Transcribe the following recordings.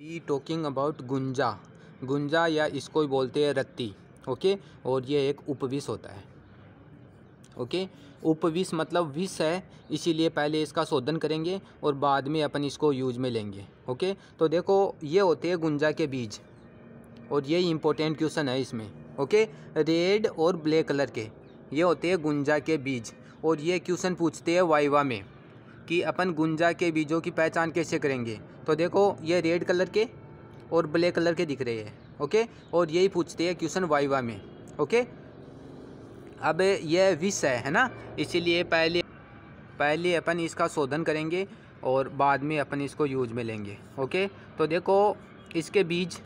we talking about gunja gunja या इसको बोलते हैं रत्ती ओके और ये एक उपविष होता है ओके उपविष मतलब विष है इसीलिए पहले इसका शोधन करेंगे और बाद में अपन इसको यूज में लेंगे ओके तो देखो ये होते हैं गुंजा के बीज और ये इम्पोर्टेंट क्वेश्चन है इसमें ओके रेड और ब्लैक कलर के ये होते हैं गुंजा के बीज और ये क्वेश्चन पूछते हैं वाइवा में कि अपन गुंजा के बीजों की पहचान कैसे करेंगे तो देखो ये रेड कलर के और ब्लैक कलर के दिख रहे हैं ओके और यही पूछते हैं क्वेश्चन वाइवा में ओके अब यह विष है है ना इसीलिए पहले पहले अपन इसका शोधन करेंगे और बाद में अपन इसको यूज में लेंगे ओके तो देखो इसके बीज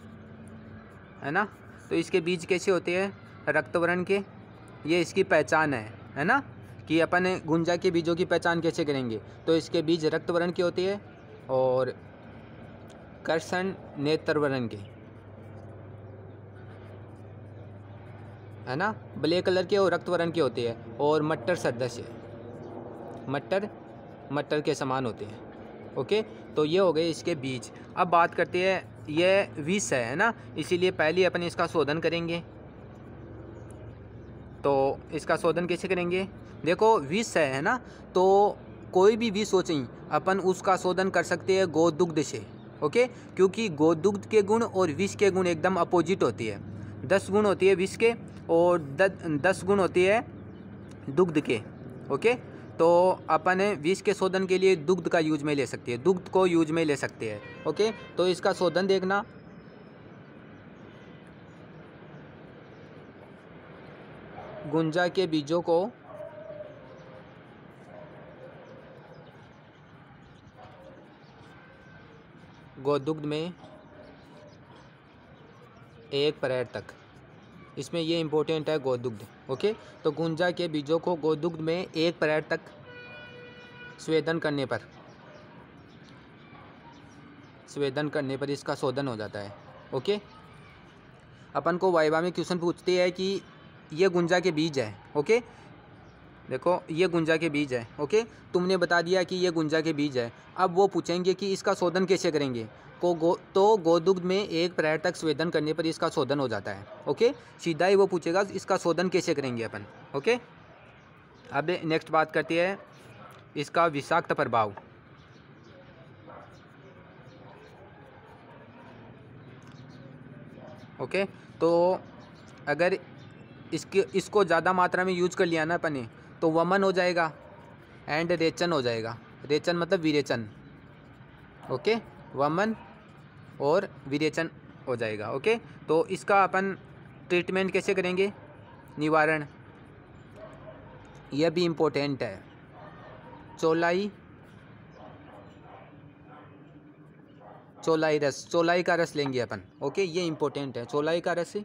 है ना तो इसके बीज कैसे होते हैं रक्तवरण के ये इसकी पहचान है है ना कि अपन गुंजा के बीजों की पहचान कैसे करेंगे तो इसके बीज रक्तवरण के होते हैं और कर्षण नेत्र के है ना ब्लैक कलर के और रक्तवरण के होते हैं और मटर सदस्य मटर मटर के समान होते हैं ओके तो ये हो गए इसके बीज अब बात करते हैं ये विष है ना इसीलिए पहले अपन इसका शोधन करेंगे तो इसका शोधन कैसे करेंगे देखो विष है है ना तो कोई भी विष सोचें अपन उसका शोधन कर सकते हैं गोदुग्ध से ओके क्योंकि गोदुग्ध के गुण और विष के गुण एकदम अपोजिट होती है दस गुण होती है विष के और द, दस गुण होती है दुग्ध के ओके तो अपन विष के शोधन के लिए दुग्ध का यूज में ले सकते हैं दुग्ध को यूज में ले सकते हैं ओके तो इसका शोधन देखना गुंजा के बीजों को गोदुग्ध में एक परेड तक इसमें ये इम्पोर्टेंट है गोदुग्ध ओके तो गुंजा के बीजों को गोदुग्ध में एक परेड तक स्वेदन करने पर स्वेदन करने पर इसका शोधन हो जाता है ओके अपन को वाइवा में क्वेश्चन पूछती है कि ये गुंजा के बीज है ओके देखो ये गुंजा के बीज है ओके तुमने बता दिया कि ये गुंजा के बीज है अब वो पूछेंगे कि इसका शोधन कैसे करेंगे को गो तो गोदुग्ध में एक पर्यटक तक स्वेदन करने पर इसका शोधन हो जाता है ओके सीधा ही वो पूछेगा इसका शोधन कैसे करेंगे अपन ओके अब नेक्स्ट बात करती है इसका विषाक्त प्रभाव ओके तो अगर इसके इसको ज़्यादा मात्रा में यूज कर लिया ना अपने तो वमन हो जाएगा एंड रेचन हो जाएगा रेचन मतलब विरेचन ओके वमन और विरेचन हो जाएगा ओके तो इसका अपन ट्रीटमेंट कैसे करेंगे निवारण यह भी इम्पोर्टेंट है चोलाई चोलाई रस चोलाई का रस लेंगे अपन ओके ये इम्पोर्टेंट है चोलाई का रस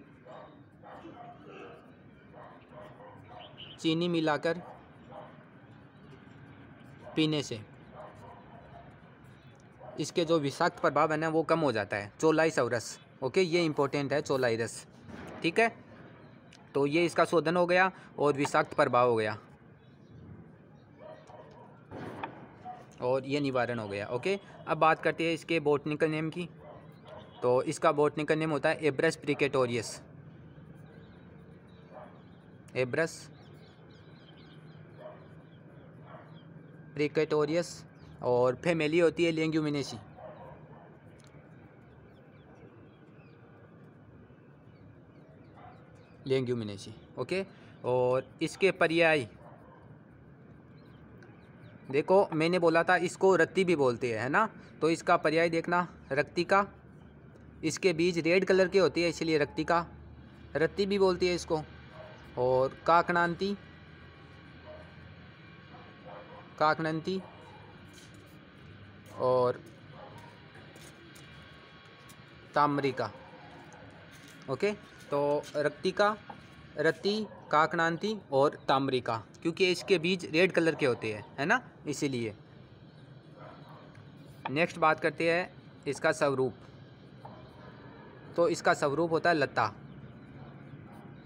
चीनी मिलाकर पीने से इसके जो विषाक्त प्रभाव है ना वो कम हो जाता है सौरस ओके ये इंपॉर्टेंट है रस ठीक है तो ये इसका शोधन हो गया और विषाक्त प्रभाव हो गया और ये निवारण हो गया ओके अब बात करते हैं इसके बोटनिकल नेम की तो इसका बोटनिकल नेम होता है एब्रस प्रिकेटोरियस एब्रस प्रिकेटोरियस और फेमेली होती है लेंग्यूमिनेसी लेंग्यूमिनेसी ओके और इसके पर्याय देखो मैंने बोला था इसको रत्ती भी बोलते हैं है ना तो इसका पर्याय देखना रक्ति का इसके बीज रेड कलर के होते हैं इसलिए रक्ति का रत्ती भी बोलती है इसको और काकनांती काकनंती और ताम्रिका ओके तो रक्तिका रति काकनांती और ताम्रिका क्योंकि इसके बीज रेड कलर के होते हैं है ना इसीलिए नेक्स्ट बात करते हैं इसका स्वरूप तो इसका स्वरूप होता है लता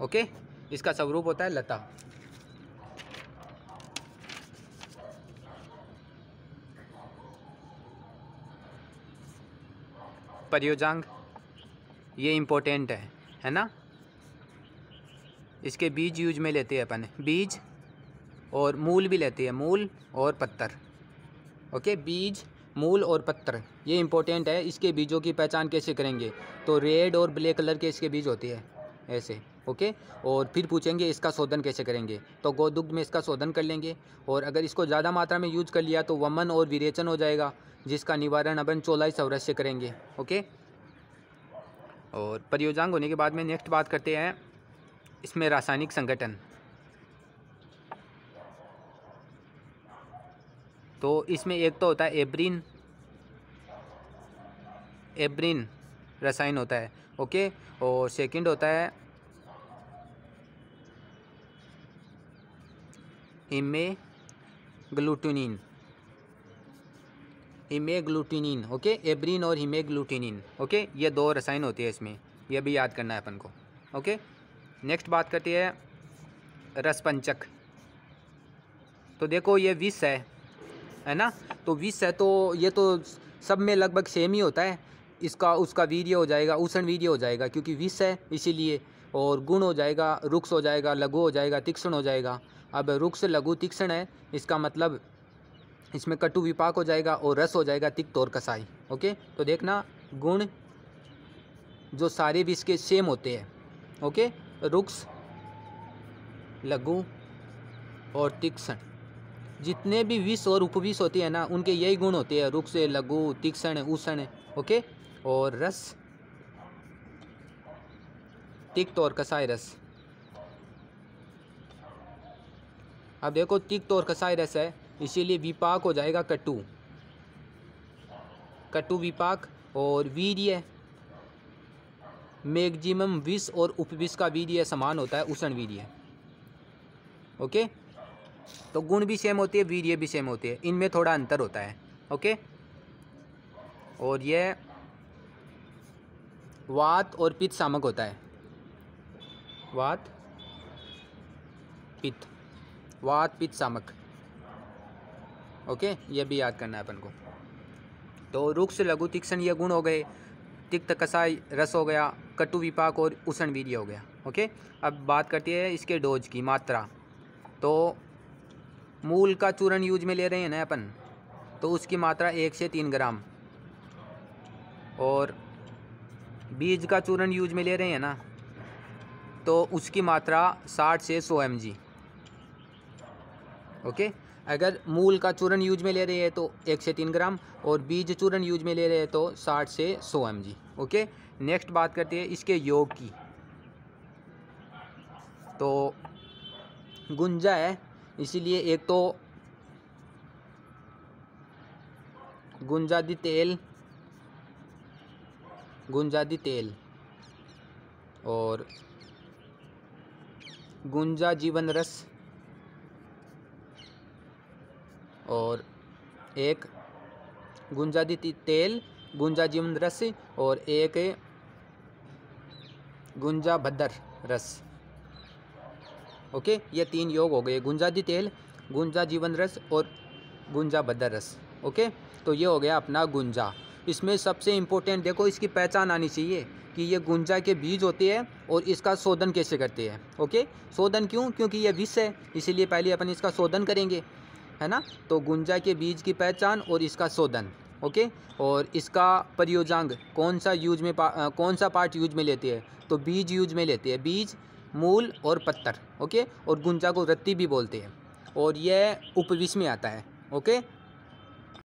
ओके इसका स्वरूप होता है लता परियोजांग ये इम्पोर्टेंट है है ना इसके बीज यूज में लेते हैं अपन बीज और मूल भी लेते हैं मूल और पत्थर ओके बीज मूल और पत्थर ये इम्पोर्टेंट है इसके बीजों की पहचान कैसे करेंगे तो रेड और ब्लैक कलर के इसके बीज होते हैं ऐसे ओके और फिर पूछेंगे इसका शोधन कैसे करेंगे तो गोदुग्ध में इसका शोधन कर लेंगे और अगर इसको ज़्यादा मात्रा में यूज कर लिया तो वमन और विरेचन हो जाएगा जिसका निवारण अपन चोलाई सौरस्य करेंगे ओके और परियोजांग होने के बाद में नेक्स्ट बात करते हैं इसमें रासायनिक संगठन तो इसमें एक तो होता है एब्रिन एब्रिन रसायन होता है ओके और सेकंड होता है इमे ग्लूटिनिन इमेग्लूटिनिन ओके एब्रिन और हिमेग्लूटिनिन ओके ये दो रसायन होते हैं इसमें यह भी याद करना है अपन को ओके नेक्स्ट बात करते हैं रसपंचक तो देखो ये विष है है ना तो विष है तो ये तो सब में लगभग सेम ही होता है इसका उसका वीर्य हो जाएगा उषण वीर्य हो जाएगा क्योंकि विष है इसीलिए और गुण हो जाएगा रुक्ष हो जाएगा लघु हो जाएगा तीक्ष्ण हो जाएगा अब रुक्ष लघु तीक्ष्ण है इसका मतलब इसमें कटु विपाक हो जाएगा और रस हो जाएगा तिक्त और कसाई ओके तो देखना गुण जो सारे भी इसके सेम होते हैं ओके रुक्ष लघु और तीक्ष्ण जितने भी विष और उपविष होते हैं ना उनके यही गुण होते हैं रुक्ष लघु तीक्ष्ण उष्ण ओके और रस तिक्त और कसाई रस अब देखो तिक्त और कसाई रस है इसीलिए विपाक हो जाएगा कट्टू कट्टू विपाक और वीर्य मैगजिमम विष और उपविष का वीर्य समान होता है उष्ण वीर्य ओके तो गुण भी सेम होती है वीर्य भी सेम होती है इनमें थोड़ा अंतर होता है ओके और यह वात और पित्त सामक होता है वात पित्त वात पित्त सामक ओके ये भी याद करना है अपन को तो रुक्ष लघु तीक्षण ये गुण हो गए तिक्त कसाई रस हो गया कटु विपाक और उष्ण वीर हो गया ओके अब बात करती है इसके डोज की मात्रा तो मूल का चूर्ण यूज में ले रहे हैं ना अपन तो उसकी मात्रा एक से तीन ग्राम और बीज का चूर्ण यूज में ले रहे हैं ना तो उसकी मात्रा 60 से 100 एम ओके अगर मूल का चूर्ण यूज में ले रहे हैं तो एक से तीन ग्राम और बीज चूर्ण यूज में ले रहे हैं तो 60 से 100 एम ओके नेक्स्ट बात करते हैं इसके योग की तो गुंजा है इसीलिए एक तो गुंजादी तेल गुंजादी तेल और गुंजा जीवन रस और एक गुंजादी तेल गुंजा जीवन रस और एक गुंजा भद्र रस ओके ये तीन योग हो गए गुंजादी तेल गुंजा जीवन रस और गुंजा भद्र रस ओके तो ये हो गया अपना गुंजा इसमें सबसे इम्पोर्टेंट देखो इसकी पहचान आनी चाहिए कि ये गुंजा के बीज होते हैं और इसका शोधन कैसे करते हैं ओके शोधन क्यों क्योंकि ये विष है इसीलिए पहले अपन इसका शोधन करेंगे है ना तो गुंजा के बीज की पहचान और इसका शोधन ओके और इसका परियोजांग कौन सा यूज में पा, कौन सा पार्ट यूज में लेते हैं तो बीज यूज में लेते हैं बीज मूल और पत्थर ओके और गुंजा को रत्ती भी बोलते हैं और यह उपविष में आता है ओके